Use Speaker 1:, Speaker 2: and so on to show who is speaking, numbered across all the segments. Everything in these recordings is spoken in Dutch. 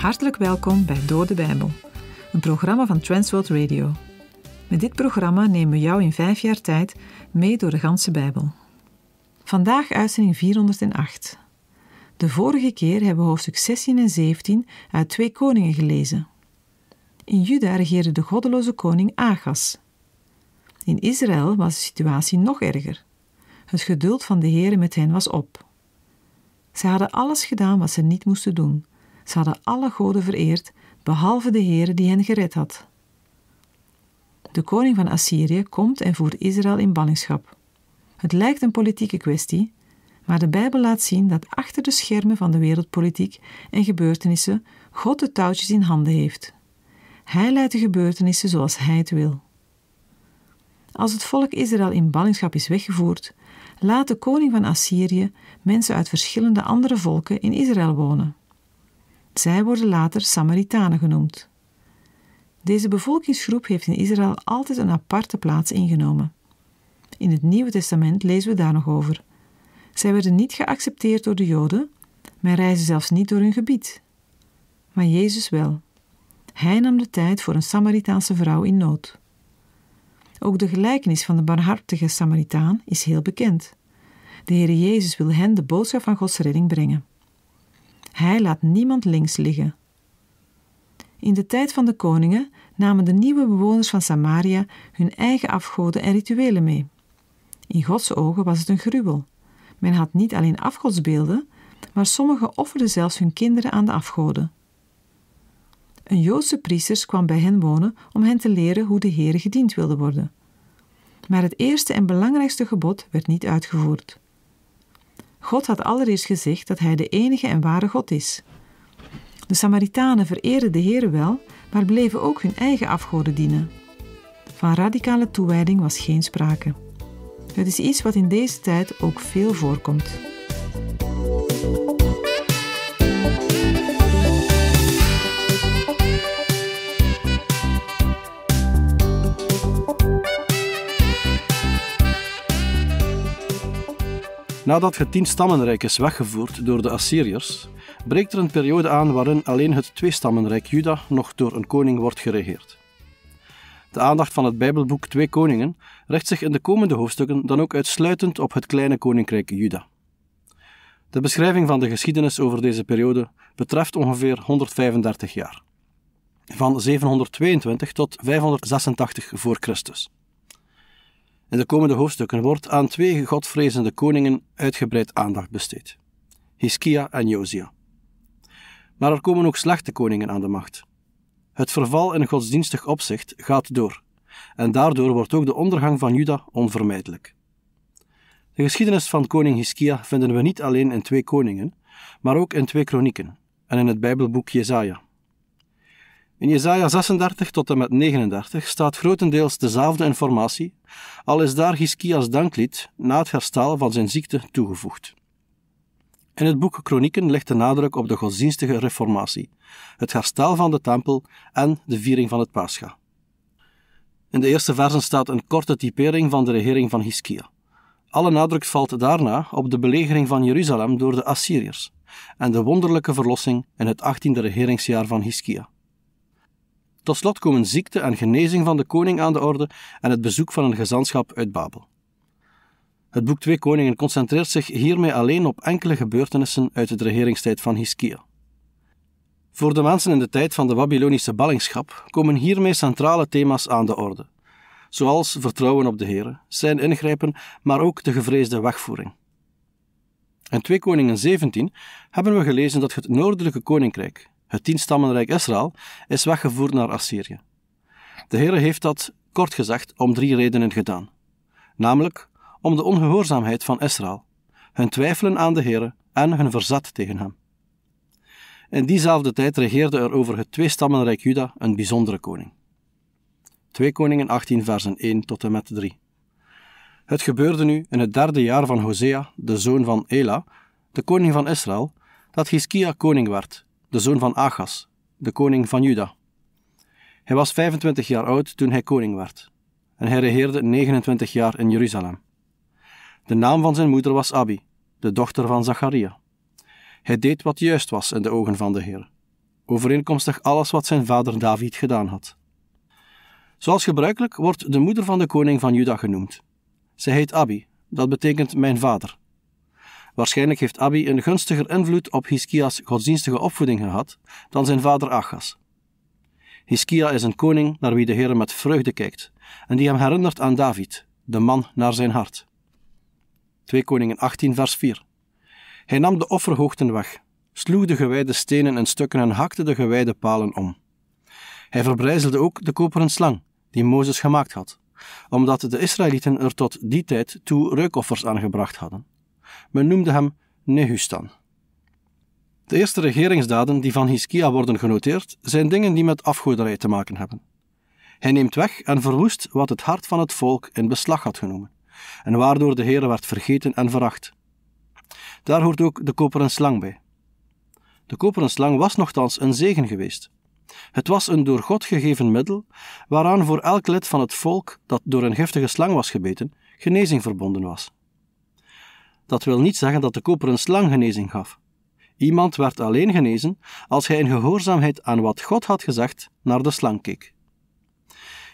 Speaker 1: Hartelijk welkom bij Door de Bijbel, een programma van Transworld Radio. Met dit programma nemen we jou in vijf jaar tijd mee door de ganse Bijbel. Vandaag uitzending 408. De vorige keer hebben we hoofdstuk 16 en 17 uit Twee Koningen gelezen. In Juda regeerde de goddeloze koning Agas. In Israël was de situatie nog erger. Het geduld van de Heere met hen was op. Ze hadden alles gedaan wat ze niet moesten doen. Ze hadden alle goden vereerd, behalve de Heere die hen gered had. De koning van Assyrië komt en voert Israël in ballingschap. Het lijkt een politieke kwestie, maar de Bijbel laat zien dat achter de schermen van de wereldpolitiek en gebeurtenissen God de touwtjes in handen heeft. Hij leidt de gebeurtenissen zoals hij het wil. Als het volk Israël in ballingschap is weggevoerd, laat de koning van Assyrië mensen uit verschillende andere volken in Israël wonen. Zij worden later Samaritanen genoemd. Deze bevolkingsgroep heeft in Israël altijd een aparte plaats ingenomen. In het Nieuwe Testament lezen we daar nog over. Zij werden niet geaccepteerd door de Joden, men reisde zelfs niet door hun gebied. Maar Jezus wel. Hij nam de tijd voor een Samaritaanse vrouw in nood. Ook de gelijkenis van de barmhartige Samaritaan is heel bekend. De Heer Jezus wil hen de boodschap van Gods redding brengen. Hij laat niemand links liggen. In de tijd van de koningen namen de nieuwe bewoners van Samaria hun eigen afgoden en rituelen mee. In Gods ogen was het een gruwel, men had niet alleen afgodsbeelden, maar sommigen offerden zelfs hun kinderen aan de afgoden. Een Joodse priesters kwam bij hen wonen om hen te leren hoe de Heere gediend wilde worden. Maar het eerste en belangrijkste gebod werd niet uitgevoerd. God had allereerst gezegd dat Hij de enige en ware God is. De Samaritanen vereerden de Heere wel, maar bleven ook hun eigen afgoden dienen. Van radicale toewijding was geen sprake. Het is iets wat in deze tijd ook veel voorkomt.
Speaker 2: Nadat het tien stammenrijk is weggevoerd door de Assyriërs, breekt er een periode aan waarin alleen het tweestammenrijk Juda nog door een koning wordt geregeerd. De aandacht van het Bijbelboek Twee Koningen richt zich in de komende hoofdstukken dan ook uitsluitend op het kleine koninkrijk Juda. De beschrijving van de geschiedenis over deze periode betreft ongeveer 135 jaar, van 722 tot 586 voor Christus. In de komende hoofdstukken wordt aan twee godvrezende koningen uitgebreid aandacht besteed: Hiskia en Josia. Maar er komen ook slechte koningen aan de macht. Het verval in godsdienstig opzicht gaat door, en daardoor wordt ook de ondergang van Juda onvermijdelijk. De geschiedenis van koning Hiskia vinden we niet alleen in twee koningen, maar ook in twee kronieken en in het Bijbelboek Jesaja. In Jesaja 36 tot en met 39 staat grotendeels dezelfde informatie, al is daar Hiskia's danklied na het herstel van zijn ziekte toegevoegd. In het boek Kronieken ligt de nadruk op de godsdienstige reformatie, het herstel van de tempel en de viering van het Pascha. In de eerste versen staat een korte typering van de regering van Hiskia. Alle nadruk valt daarna op de belegering van Jeruzalem door de Assyriërs en de wonderlijke verlossing in het 18e regeringsjaar van Hiskia. Tot slot komen ziekte en genezing van de koning aan de orde en het bezoek van een gezantschap uit Babel. Het boek Twee Koningen concentreert zich hiermee alleen op enkele gebeurtenissen uit de regeringstijd van Hiskia. Voor de mensen in de tijd van de Babylonische ballingschap komen hiermee centrale thema's aan de orde, zoals vertrouwen op de Heer, zijn ingrijpen, maar ook de gevreesde wegvoering. In 2 Koningen 17 hebben we gelezen dat het noordelijke koninkrijk, het tienstammenrijk Israël, is weggevoerd naar Assyrië. De Heer heeft dat, kort gezegd, om drie redenen gedaan. Namelijk om de ongehoorzaamheid van Israël, hun twijfelen aan de Heere en hun verzet tegen hem. In diezelfde tijd regeerde er over het tweestammenrijk Juda een bijzondere koning. 2 Koningen 18 versen 1 tot en met 3. Het gebeurde nu in het derde jaar van Hosea, de zoon van Ela, de koning van Israël, dat Hiskia koning werd, de zoon van Achas, de koning van Juda. Hij was 25 jaar oud toen hij koning werd, en hij regeerde 29 jaar in Jeruzalem. De naam van zijn moeder was Abi, de dochter van Zacharia. Hij deed wat juist was in de ogen van de Heer, overeenkomstig alles wat zijn vader David gedaan had. Zoals gebruikelijk wordt de moeder van de koning van Juda genoemd. Zij heet Abi, dat betekent mijn vader. Waarschijnlijk heeft Abi een gunstiger invloed op Hiskia's godsdienstige opvoeding gehad dan zijn vader Achas. Hiskia is een koning naar wie de Heer met vreugde kijkt en die hem herinnert aan David, de man naar zijn hart. 2 Koningen 18, vers 4. Hij nam de offerhoogten weg, sloeg de gewijde stenen in stukken en hakte de gewijde palen om. Hij verbrijzelde ook de koperen slang, die Mozes gemaakt had, omdat de Israëlieten er tot die tijd toe reukoffers aan gebracht hadden. Men noemde hem Nehustan. De eerste regeringsdaden die van Hiskia worden genoteerd, zijn dingen die met afgoderij te maken hebben. Hij neemt weg en verwoest wat het hart van het volk in beslag had genomen en waardoor de Heer werd vergeten en veracht. Daar hoort ook de koperen slang bij. De koperen slang was nochtans een zegen geweest. Het was een door God gegeven middel, waaraan voor elk lid van het volk dat door een giftige slang was gebeten, genezing verbonden was. Dat wil niet zeggen dat de koperen slang genezing gaf. Iemand werd alleen genezen als hij in gehoorzaamheid aan wat God had gezegd naar de slang keek.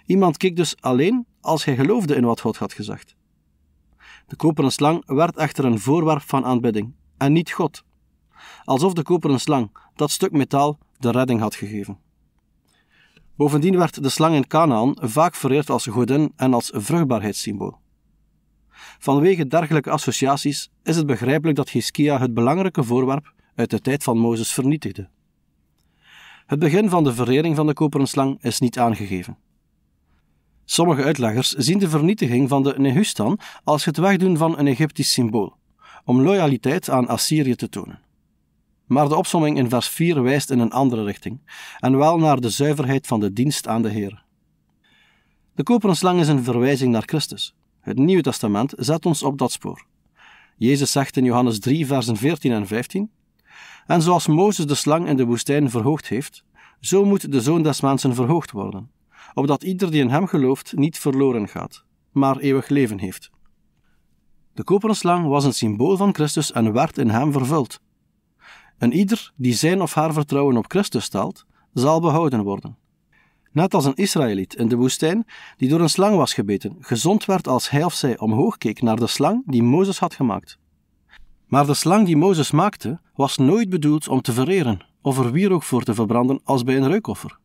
Speaker 2: Iemand keek dus alleen als hij geloofde in wat God had gezegd. De koperen slang werd echter een voorwerp van aanbidding en niet God. Alsof de koperen slang dat stuk metaal de redding had gegeven. Bovendien werd de slang in Canaan vaak vereerd als godin en als vruchtbaarheidssymbool. Vanwege dergelijke associaties is het begrijpelijk dat Hiskia het belangrijke voorwerp uit de tijd van Mozes vernietigde. Het begin van de verering van de koperen slang is niet aangegeven. Sommige uitleggers zien de vernietiging van de Nehustan als het wegdoen van een Egyptisch symbool, om loyaliteit aan Assyrië te tonen. Maar de opsomming in vers 4 wijst in een andere richting, en wel naar de zuiverheid van de dienst aan de Heer. De koperen slang is een verwijzing naar Christus. Het Nieuwe Testament zet ons op dat spoor. Jezus zegt in Johannes 3, versen 14 en 15: En zoals Mozes de slang in de woestijn verhoogd heeft, zo moet de zoon des mensen verhoogd worden opdat ieder die in hem gelooft niet verloren gaat, maar eeuwig leven heeft. De koperen slang was een symbool van Christus en werd in hem vervuld. En ieder die zijn of haar vertrouwen op Christus stelt, zal behouden worden. Net als een Israëliet in de woestijn die door een slang was gebeten, gezond werd als hij of zij omhoog keek naar de slang die Mozes had gemaakt. Maar de slang die Mozes maakte was nooit bedoeld om te vereren of er wierook voor te verbranden als bij een reukoffer.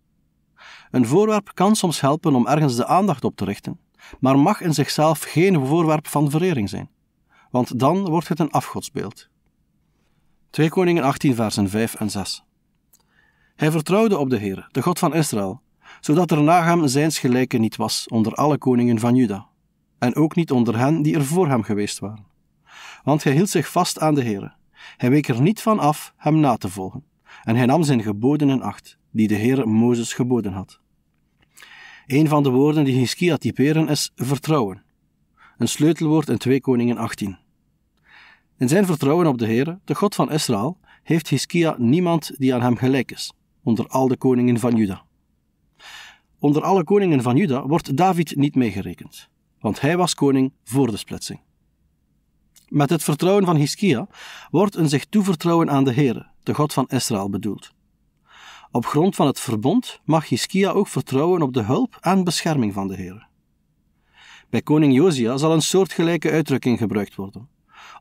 Speaker 2: Een voorwerp kan soms helpen om ergens de aandacht op te richten, maar mag in zichzelf geen voorwerp van verering zijn, want dan wordt het een afgodsbeeld. 2 Koningen 18, versen 5 en 6. Hij vertrouwde op de Heer, de God van Israël, zodat er na hem zijns gelijke niet was onder alle koningen van Juda, en ook niet onder hen die er voor hem geweest waren. Want hij hield zich vast aan de Heer. Hij week er niet van af hem na te volgen, en hij nam zijn geboden in acht die de Heer Mozes geboden had. Een van de woorden die Hiskia typeren is vertrouwen. Een sleutelwoord in 2 Koningen 18. In zijn vertrouwen op de Heer, de God van Israël, heeft Hiskia niemand die aan hem gelijk is, onder al de koningen van Juda. Onder alle koningen van Juda wordt David niet meegerekend, want hij was koning voor de splitsing. Met het vertrouwen van Hiskia wordt een zich toevertrouwen aan de Heer, de God van Israël, bedoeld. Op grond van het verbond mag Hiskia ook vertrouwen op de hulp en bescherming van de Heer. Bij koning Josia zal een soortgelijke uitdrukking gebruikt worden,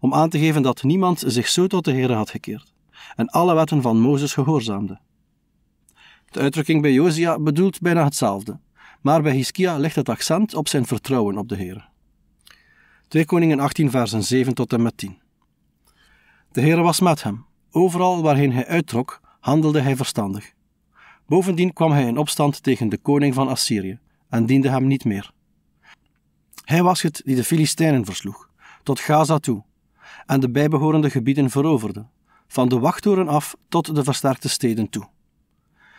Speaker 2: om aan te geven dat niemand zich zo tot de Heer had gekeerd en alle wetten van Mozes gehoorzaamde. De uitdrukking bij Josia bedoelt bijna hetzelfde, maar bij Hiskia ligt het accent op zijn vertrouwen op de Heer. 2 Koningen 18 versen 7 tot en met 10 De Heer was met hem. Overal waarheen hij uittrok, handelde hij verstandig. Bovendien kwam hij in opstand tegen de koning van Assyrië en diende hem niet meer. Hij was het die de Filistijnen versloeg, tot Gaza toe, en de bijbehorende gebieden veroverde, van de wachttoren af tot de versterkte steden toe.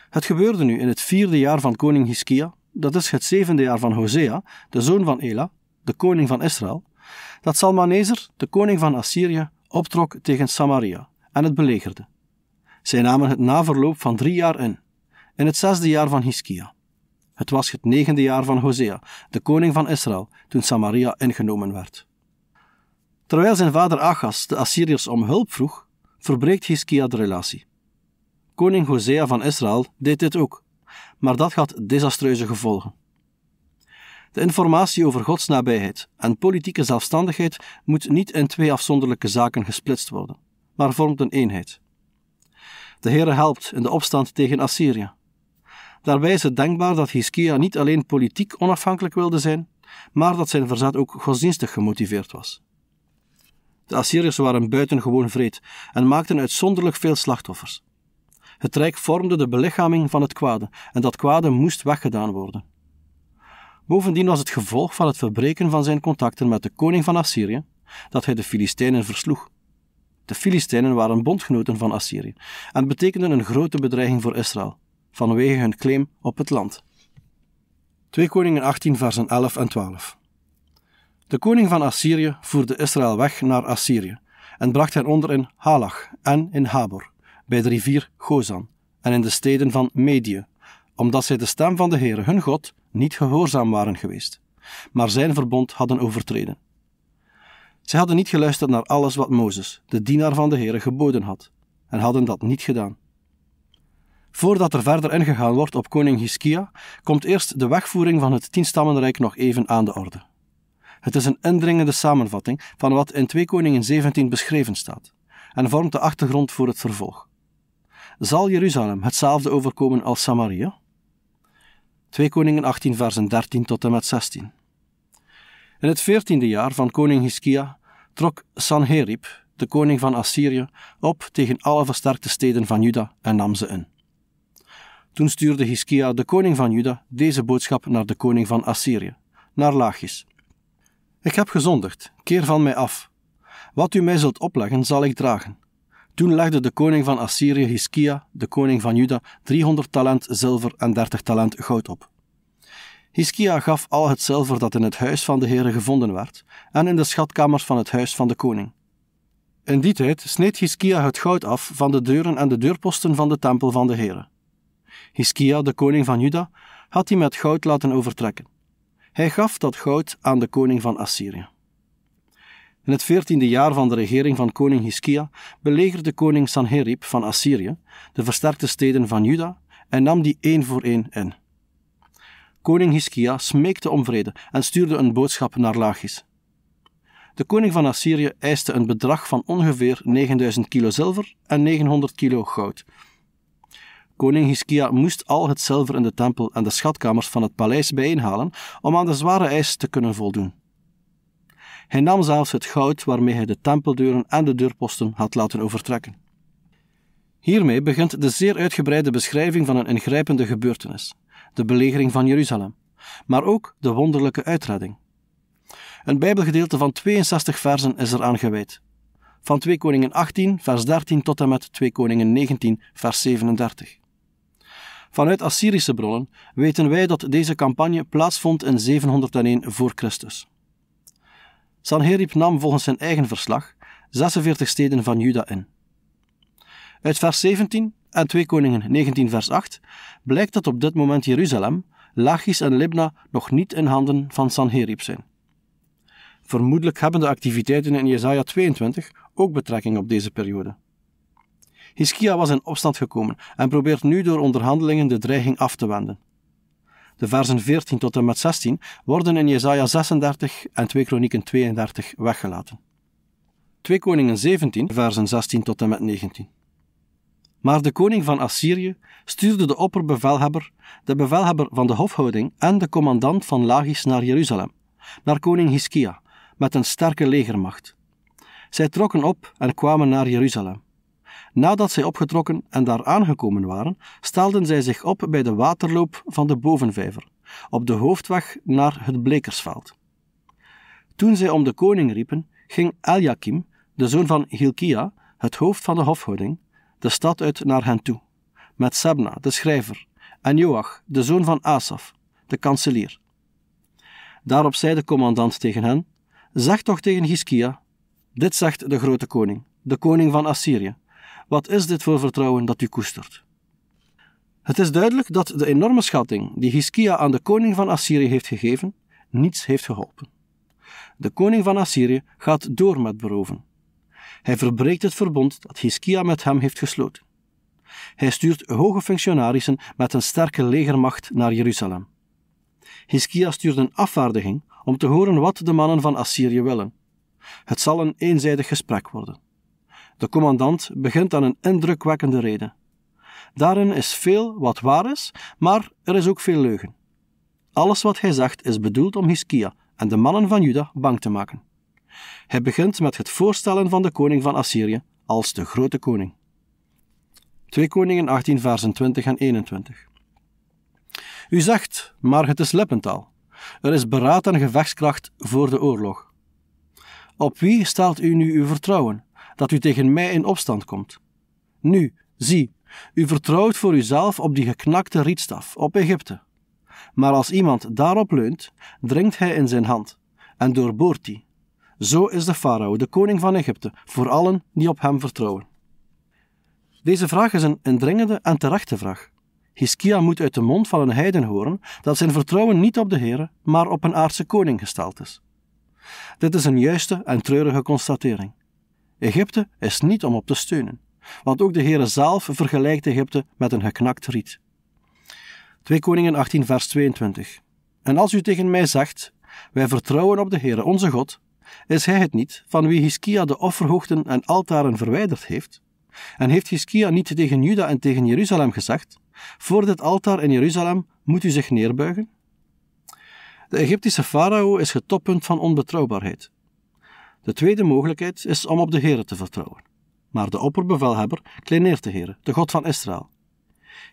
Speaker 2: Het gebeurde nu in het vierde jaar van koning Hiskia, dat is het zevende jaar van Hosea, de zoon van Ela, de koning van Israël, dat Salmaneser, de koning van Assyrië, optrok tegen Samaria en het belegerde. Zij namen het na verloop van drie jaar in in het zesde jaar van Hiskia. Het was het negende jaar van Hosea, de koning van Israël, toen Samaria ingenomen werd. Terwijl zijn vader Achas de Assyriërs om hulp vroeg, verbreekt Hiskia de relatie. Koning Hosea van Israël deed dit ook, maar dat had desastreuze gevolgen. De informatie over Gods nabijheid en politieke zelfstandigheid moet niet in twee afzonderlijke zaken gesplitst worden, maar vormt een eenheid. De Heere helpt in de opstand tegen Assyrië. Daarbij is het denkbaar dat Hiskia niet alleen politiek onafhankelijk wilde zijn, maar dat zijn verzet ook godsdienstig gemotiveerd was. De Assyriërs waren buitengewoon vreed en maakten uitzonderlijk veel slachtoffers. Het rijk vormde de belichaming van het kwade en dat kwade moest weggedaan worden. Bovendien was het gevolg van het verbreken van zijn contacten met de koning van Assyrië dat hij de Filistijnen versloeg. De Filistijnen waren bondgenoten van Assyrië en betekenden een grote bedreiging voor Israël vanwege hun claim op het land. 2 Koningen 18, versen 11 en 12. De koning van Assyrië voerde Israël weg naar Assyrië en bracht hen onder in Halach en in Habor, bij de rivier Gozan en in de steden van Medië, omdat zij de stem van de Heere, hun God, niet gehoorzaam waren geweest, maar zijn verbond hadden overtreden. Zij hadden niet geluisterd naar alles wat Mozes, de dienaar van de Heere, geboden had, en hadden dat niet gedaan. Voordat er verder ingegaan wordt op koning Hiskia, komt eerst de wegvoering van het tienstammenrijk nog even aan de orde. Het is een indringende samenvatting van wat in 2 Koningen 17 beschreven staat en vormt de achtergrond voor het vervolg. Zal Jeruzalem hetzelfde overkomen als Samaria? 2 Koningen 18 versen 13 tot en met 16. In het veertiende jaar van koning Hiskia trok Sanherib, de koning van Assyrië, op tegen alle versterkte steden van Juda en nam ze in. Toen stuurde Hiskia, de koning van Juda, deze boodschap naar de koning van Assyrië, naar Lachis. Ik heb gezondigd, keer van mij af. Wat u mij zult opleggen, zal ik dragen. Toen legde de koning van Assyrië Hiskia, de koning van Juda, 300 talent zilver en 30 talent goud op. Hiskia gaf al het zilver dat in het huis van de heren gevonden werd en in de schatkamers van het huis van de koning. In die tijd sneed Hiskia het goud af van de deuren en de deurposten van de tempel van de heren. Hiskia, de koning van Juda, had die met goud laten overtrekken. Hij gaf dat goud aan de koning van Assyrië. In het veertiende jaar van de regering van koning Hiskia belegerde koning Sanherib van Assyrië de versterkte steden van Juda en nam die één voor één in. Koning Hiskia smeekte om vrede en stuurde een boodschap naar Lachis. De koning van Assyrië eiste een bedrag van ongeveer 9000 kilo zilver en 900 kilo goud Koning Hiskia moest al het zilver in de tempel en de schatkamers van het paleis bijeenhalen om aan de zware eis te kunnen voldoen. Hij nam zelfs het goud waarmee hij de tempeldeuren en de deurposten had laten overtrekken. Hiermee begint de zeer uitgebreide beschrijving van een ingrijpende gebeurtenis, de belegering van Jeruzalem, maar ook de wonderlijke uitredding. Een Bijbelgedeelte van 62 versen is eraan gewijd. Van 2 Koningen 18, vers 13 tot en met 2 Koningen 19, vers 37. Vanuit Assyrische bronnen weten wij dat deze campagne plaatsvond in 701 voor Christus. Sanherib nam volgens zijn eigen verslag 46 steden van Juda in. Uit vers 17 en 2 Koningen 19 vers 8 blijkt dat op dit moment Jeruzalem, Lachis en Libna nog niet in handen van Sanherib zijn. Vermoedelijk hebben de activiteiten in Jesaja 22 ook betrekking op deze periode. Hiskia was in opstand gekomen en probeert nu door onderhandelingen de dreiging af te wenden. De versen 14 tot en met 16 worden in Jesaja 36 en 2 Kronieken 32 weggelaten. 2 Koningen 17, versen 16 tot en met 19. Maar de koning van Assyrië stuurde de opperbevelhebber, de bevelhebber van de hofhouding en de commandant van Lagis naar Jeruzalem, naar koning Hiskia, met een sterke legermacht. Zij trokken op en kwamen naar Jeruzalem. Nadat zij opgetrokken en daar aangekomen waren, stelden zij zich op bij de waterloop van de bovenvijver, op de hoofdweg naar het Blekersveld. Toen zij om de koning riepen, ging Eliakim, de zoon van Hilkia, het hoofd van de hofhouding, de stad uit naar hen toe, met Sebna, de schrijver, en Joach, de zoon van Asaf, de kanselier. Daarop zei de commandant tegen hen: Zeg toch tegen Giskia: Dit zegt de grote koning, de koning van Assyrië. Wat is dit voor vertrouwen dat u koestert? Het is duidelijk dat de enorme schatting die Hiskia aan de koning van Assyrië heeft gegeven, niets heeft geholpen. De koning van Assyrië gaat door met beroven. Hij verbreekt het verbond dat Hiskia met hem heeft gesloten. Hij stuurt hoge functionarissen met een sterke legermacht naar Jeruzalem. Hiskia stuurt een afvaardiging om te horen wat de mannen van Assyrië willen. Het zal een eenzijdig gesprek worden. De commandant begint aan een indrukwekkende reden. Daarin is veel wat waar is, maar er is ook veel leugen. Alles wat hij zegt is bedoeld om Hiskia en de mannen van Juda bang te maken. Hij begint met het voorstellen van de koning van Assyrië als de grote koning. 2 Koningen 18, versen 20 en 21. U zegt, maar het is lippentaal. Er is beraad en gevechtskracht voor de oorlog. Op wie stelt u nu uw vertrouwen? dat u tegen mij in opstand komt. Nu, zie, u vertrouwt voor uzelf op die geknakte rietstaf, op Egypte. Maar als iemand daarop leunt, dringt hij in zijn hand en doorboort die. Zo is de farao, de koning van Egypte, voor allen die op hem vertrouwen. Deze vraag is een indringende en terechte vraag. Hiskia moet uit de mond van een heiden horen dat zijn vertrouwen niet op de Here, maar op een aardse koning gesteld is. Dit is een juiste en treurige constatering. Egypte is niet om op te steunen, want ook de Heere zelf vergelijkt Egypte met een geknakt riet. 2 Koningen 18, vers 22. En als u tegen mij zegt: Wij vertrouwen op de Heere onze God, is hij het niet van wie Hiskia de offerhoogten en altaren verwijderd heeft? En heeft Hiskia niet tegen Juda en tegen Jeruzalem gezegd: Voor dit altaar in Jeruzalem moet u zich neerbuigen? De Egyptische farao is het toppunt van onbetrouwbaarheid. De tweede mogelijkheid is om op de Heere te vertrouwen. Maar de opperbevelhebber kleineert de Heere, de God van Israël.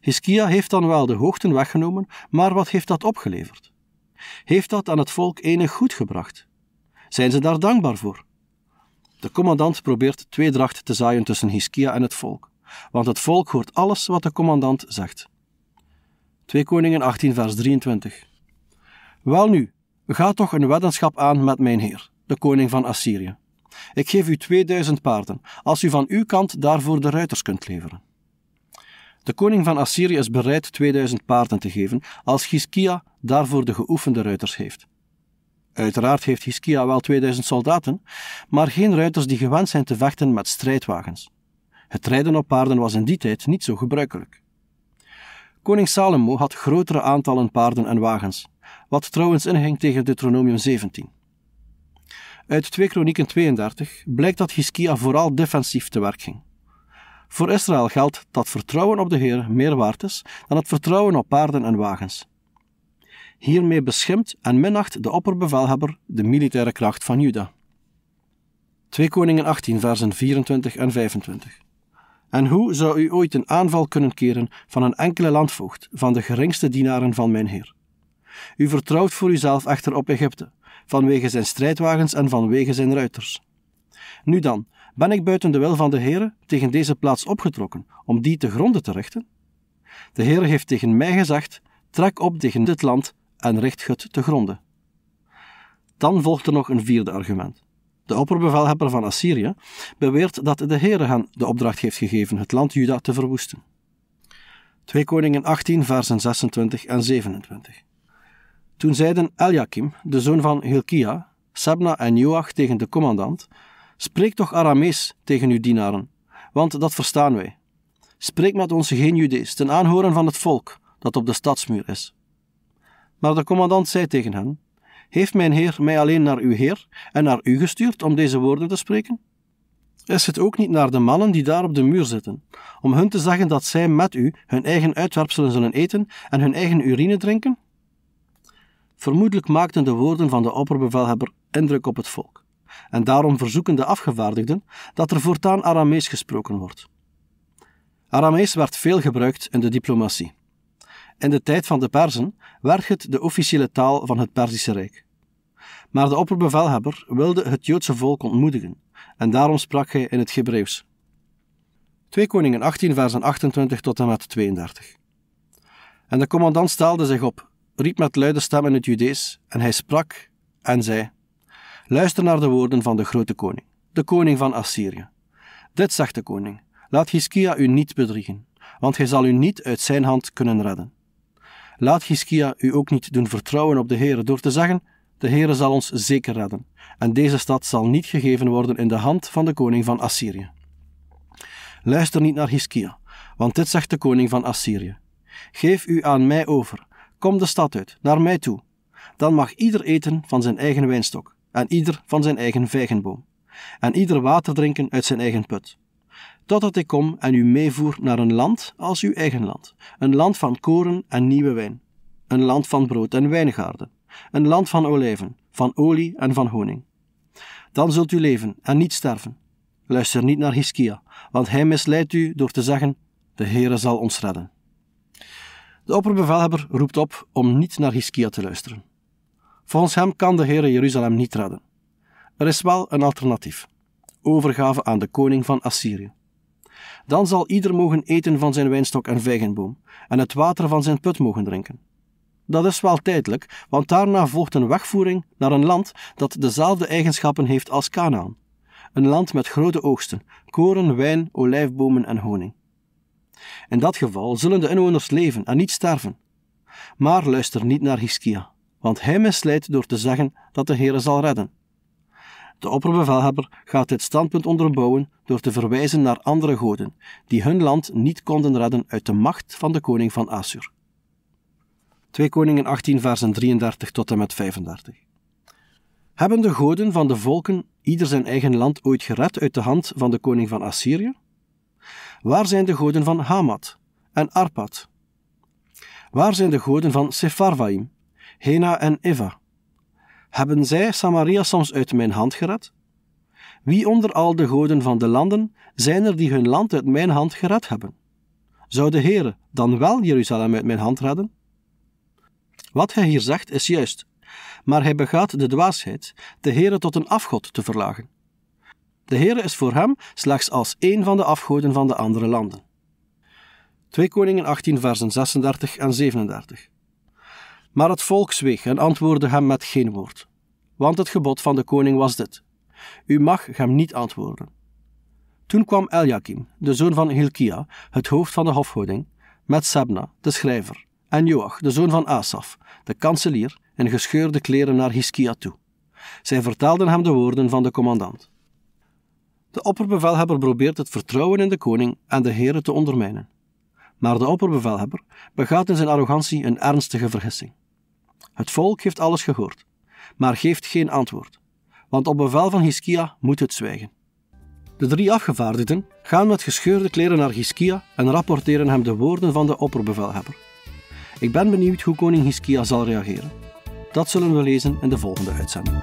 Speaker 2: Hiskia heeft dan wel de hoogten weggenomen, maar wat heeft dat opgeleverd? Heeft dat aan het volk enig goed gebracht? Zijn ze daar dankbaar voor? De commandant probeert tweedracht te zaaien tussen Hiskia en het volk, want het volk hoort alles wat de commandant zegt. 2 Koningen 18, vers 23. Wel nu, ga toch een weddenschap aan met mijn Heer de koning van Assyrië. Ik geef u 2000 paarden, als u van uw kant daarvoor de ruiters kunt leveren. De koning van Assyrië is bereid 2000 paarden te geven als Hiskia daarvoor de geoefende ruiters heeft. Uiteraard heeft Hiskia wel 2000 soldaten, maar geen ruiters die gewend zijn te vechten met strijdwagens. Het rijden op paarden was in die tijd niet zo gebruikelijk. Koning Salomo had grotere aantallen paarden en wagens, wat trouwens inging tegen Deuteronomium 17. Uit 2 Kronieken 32 blijkt dat Hiskia vooral defensief te werk ging. Voor Israël geldt dat vertrouwen op de Heer meer waard is dan het vertrouwen op paarden en wagens. Hiermee beschimpt en minacht de opperbevelhebber de militaire kracht van Juda. 2 Koningen 18, versen 24 en 25. En hoe zou u ooit een aanval kunnen keren van een enkele landvoogd, van de geringste dienaren van mijn Heer? U vertrouwt voor uzelf echter op Egypte, vanwege zijn strijdwagens en vanwege zijn ruiters. Nu dan, ben ik buiten de wil van de Heere tegen deze plaats opgetrokken, om die te gronden te richten? De Heere heeft tegen mij gezegd: trek op tegen dit land en richt het te gronden. Dan volgt er nog een vierde argument. De opperbevelhebber van Assyrië beweert dat de Heere hen de opdracht heeft gegeven het land Juda te verwoesten. 2 Koningen 18, versen 26 en 27. Toen zeiden Eliakim, de zoon van Hilkia, Sabna en Joach tegen de commandant: Spreek toch Aramees tegen uw dienaren, want dat verstaan wij. Spreek met ons geen Judees ten aanhoren van het volk dat op de stadsmuur is. Maar de commandant zei tegen hen: Heeft mijn heer mij alleen naar uw heer en naar u gestuurd om deze woorden te spreken? Is het ook niet naar de mannen die daar op de muur zitten, om hun te zeggen dat zij met u hun eigen uitwerpselen zullen eten en hun eigen urine drinken? Vermoedelijk maakten de woorden van de opperbevelhebber indruk op het volk. En daarom verzoeken de afgevaardigden dat er voortaan Aramees gesproken wordt. Aramees werd veel gebruikt in de diplomatie. In de tijd van de Perzen werd het de officiële taal van het Perzische Rijk. Maar de opperbevelhebber wilde het Joodse volk ontmoedigen en daarom sprak hij in het Hebreeuws. 2 Koningen 18, versen 28 tot en met 32. En de commandant staalde zich op riep met luide stem in het Judees, en hij sprak en zei: Luister naar de woorden van de grote koning, de koning van Assyrië. Dit zegt de koning: Laat Hiskia u niet bedriegen, want hij zal u niet uit zijn hand kunnen redden. Laat Hiskia u ook niet doen vertrouwen op de Heer door te zeggen: De Heere zal ons zeker redden, en deze stad zal niet gegeven worden in de hand van de koning van Assyrië. Luister niet naar Hiskia, want dit zegt de koning van Assyrië: Geef u aan mij over, Kom de stad uit, naar mij toe. Dan mag ieder eten van zijn eigen wijnstok, en ieder van zijn eigen vijgenboom, en ieder water drinken uit zijn eigen put. Totdat ik kom en u meevoer naar een land als uw eigen land, een land van koren en nieuwe wijn, een land van brood en wijngaarden, een land van olijven, van olie en van honing. Dan zult u leven en niet sterven. Luister niet naar Hiskia, want hij misleidt u door te zeggen: De Heere zal ons redden. De opperbevelhebber roept op om niet naar Hiskia te luisteren. Volgens hem kan de heere Jeruzalem niet redden. Er is wel een alternatief: overgave aan de koning van Assyrië. Dan zal ieder mogen eten van zijn wijnstok en vijgenboom en het water van zijn put mogen drinken. Dat is wel tijdelijk, want daarna volgt een wegvoering naar een land dat dezelfde eigenschappen heeft als Canaan. Een land met grote oogsten, koren, wijn, olijfbomen en honing. In dat geval zullen de inwoners leven en niet sterven. Maar luister niet naar Hiskia, want hij misleidt door te zeggen dat de Heere zal redden. De opperbevelhebber gaat dit standpunt onderbouwen door te verwijzen naar andere goden, die hun land niet konden redden uit de macht van de koning van Assur. 2 Koningen 18, versen 33 tot en met 35. Hebben de goden van de volken ieder zijn eigen land ooit gered uit de hand van de koning van Assyrië? Waar zijn de goden van Hamat en Arpad? Waar zijn de goden van Sepharvaim, Hena en Eva? Hebben zij Samaria soms uit mijn hand gered? Wie onder al de goden van de landen zijn er die hun land uit mijn hand gered hebben? Zou de Heere dan wel Jeruzalem uit mijn hand redden? Wat hij hier zegt is juist, maar hij begaat de dwaasheid de Heere tot een afgod te verlagen. De Heer is voor hem slechts als één van de afgoden van de andere landen. 2 Koningen 18 versen 36 en 37 Maar het volk zweeg en antwoordde hem met geen woord. Want het gebod van de koning was dit. U mag hem niet antwoorden. Toen kwam Eljakim, de zoon van Hilkia, het hoofd van de hofhouding, met Sebna, de schrijver, en Joach, de zoon van Asaf, de kanselier, in gescheurde kleren naar Hiskia toe. Zij vertelden hem de woorden van de commandant. De opperbevelhebber probeert het vertrouwen in de koning en de heren te ondermijnen. Maar de opperbevelhebber begaat in zijn arrogantie een ernstige vergissing. Het volk heeft alles gehoord, maar geeft geen antwoord, want op bevel van Hiskia moet het zwijgen. De drie afgevaardigden gaan met gescheurde kleren naar Hiskia en rapporteren hem de woorden van de opperbevelhebber. Ik ben benieuwd hoe koning Hiskia zal reageren. Dat zullen we lezen in de volgende uitzending.